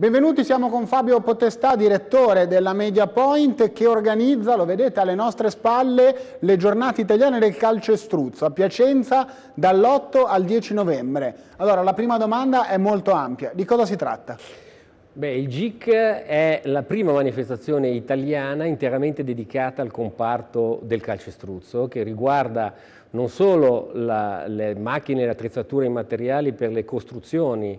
Benvenuti, siamo con Fabio Potestà, direttore della Media Point, che organizza, lo vedete alle nostre spalle, le giornate italiane del calcestruzzo a Piacenza dall'8 al 10 novembre. Allora, la prima domanda è molto ampia. Di cosa si tratta? Beh, il GIC è la prima manifestazione italiana interamente dedicata al comparto del calcestruzzo, che riguarda non solo la, le macchine, le attrezzature e i materiali per le costruzioni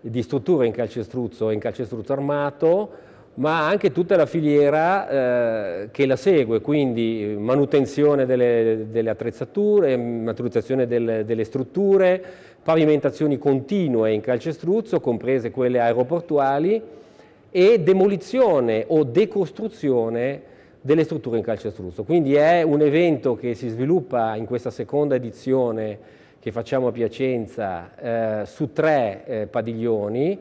di strutture in calcestruzzo e in calcestruzzo armato, ma anche tutta la filiera eh, che la segue, quindi eh, manutenzione delle, delle attrezzature, manutenzione delle, delle, strutture, pavimentazioni continue in calcestruzzo, comprese quelle aeroportuali, e demolizione o decostruzione delle strutture in calcestruzzo. Quindi è un evento che si sviluppa in questa seconda edizione che facciamo a Piacenza eh, su tre eh, padiglioni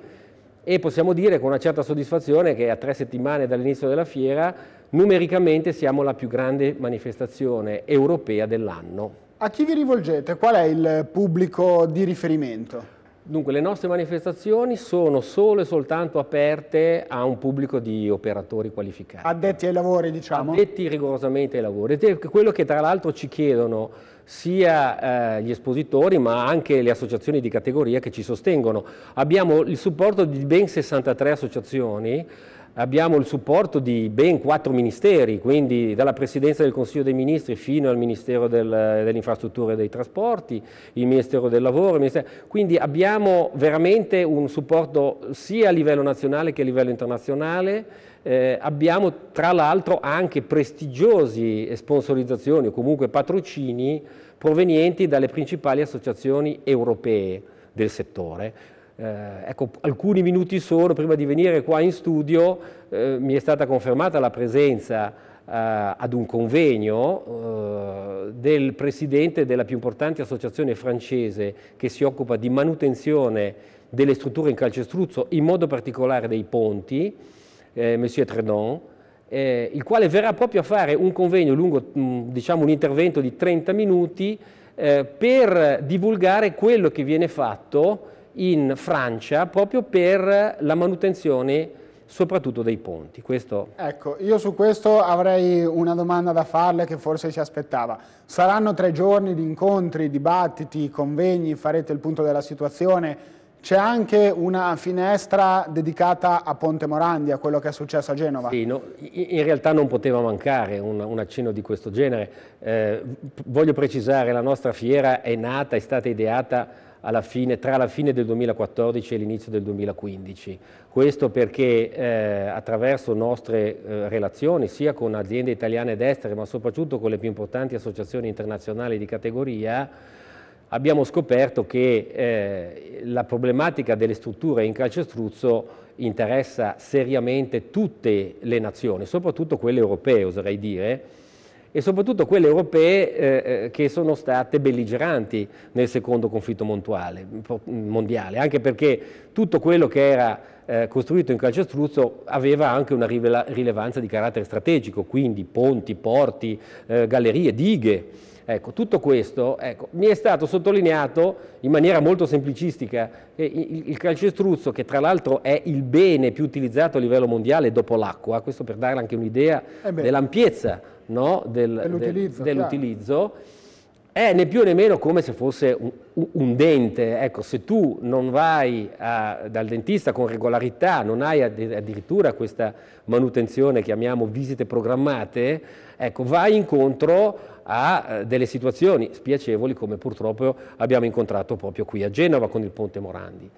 e possiamo dire con una certa soddisfazione che a tre settimane dall'inizio della fiera numericamente siamo la più grande manifestazione europea dell'anno. A chi vi rivolgete? Qual è il pubblico di riferimento? Dunque, le nostre manifestazioni sono solo e soltanto aperte a un pubblico di operatori qualificati. Addetti ai lavori, diciamo? Addetti rigorosamente ai lavori. Ed è quello che tra l'altro ci chiedono sia eh, gli espositori ma anche le associazioni di categoria che ci sostengono. Abbiamo il supporto di ben 63 associazioni abbiamo il supporto di ben quattro ministeri, quindi dalla Presidenza del Consiglio dei Ministri fino al Ministero del, Infrastrutture e dei Trasporti, il Ministero del Lavoro, Ministero... quindi abbiamo veramente un supporto sia a livello nazionale che a livello internazionale, eh, abbiamo tra l'altro anche prestigiosi sponsorizzazioni o comunque patrocini provenienti dalle principali associazioni europee del settore eh, ecco, alcuni minuti solo prima di venire qua in studio eh, mi è stata confermata la presenza eh, ad un convegno eh, del presidente della più importante associazione francese che si occupa di manutenzione delle strutture in calcestruzzo, in modo particolare dei ponti, eh, Monsieur Tredon, eh, il quale verrà proprio a fare un convegno lungo, mh, mm, diciamo un intervento di 30 minuti per divulgare quello che viene fatto in Francia proprio per la manutenzione soprattutto dei ponti. Questo... Ecco, io su questo avrei una domanda da farle che forse ci aspettava. Saranno tre giorni di incontri, dibattiti, convegni, farete il punto della situazione. C'è anche una finestra dedicata a Ponte Morandi, a quello che è successo a Genova. Sì, no, in realtà non poteva mancare un, un accenno di questo genere. Eh, voglio precisare, la nostra fiera è nata, è stata ideata fine, tra la fine del 2014 e l'inizio del 2015. Questo perché eh, attraverso nostre eh, relazioni sia con aziende italiane ed estere ma soprattutto con le più importanti associazioni internazionali di categoria abbiamo scoperto che eh, la problematica delle strutture in calcestruzzo interessa seriamente tutte le nazioni, soprattutto quelle europee oserei dire, e soprattutto quelle europee eh, eh, che sono state belligeranti nel secondo conflitto montuale, mondiale, anche perché tutto quello che era eh, costruito in calcestruzzo aveva anche una rilevanza di carattere strategico, quindi ponti, porti, eh, gallerie, dighe. Ecco, tutto questo ecco, mi è stato sottolineato in maniera molto semplicistica che il, il calcestruzzo, che tra l'altro è il bene più utilizzato a livello mondiale dopo l'acqua, questo per dare anche un'idea eh dell'ampiezza no, del, dell'utilizzo, dell'utilizzo è né più né meno come se fosse un, un dente. Ecco, se tu non vai a, dal dentista con regolarità, non hai addirittura questa manutenzione, chiamiamo visite programmate, ecco, vai incontro a eh, delle situazioni spiacevoli come purtroppo abbiamo incontrato proprio qui a Genova con il Ponte Morandi.